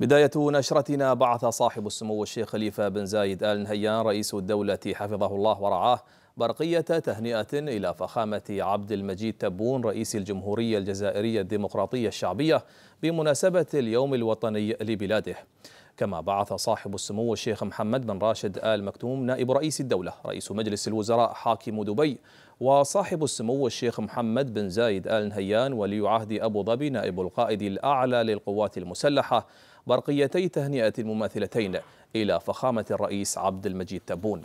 بداية نشرتنا بعث صاحب السمو الشيخ خليفة بن زايد آل نهيان رئيس الدولة حفظه الله ورعاه برقية تهنئة إلى فخامة عبد المجيد تبون رئيس الجمهورية الجزائرية الديمقراطية الشعبية بمناسبة اليوم الوطني لبلاده كما بعث صاحب السمو الشيخ محمد بن راشد آل مكتوم نائب رئيس الدولة رئيس مجلس الوزراء حاكم دبي وصاحب السمو الشيخ محمد بن زايد آل نهيان ولي عهد أبو ظبي نائب القائد الأعلى للقوات المسلحة برقيتي تهنئة المماثلتين إلى فخامة الرئيس عبد المجيد تبون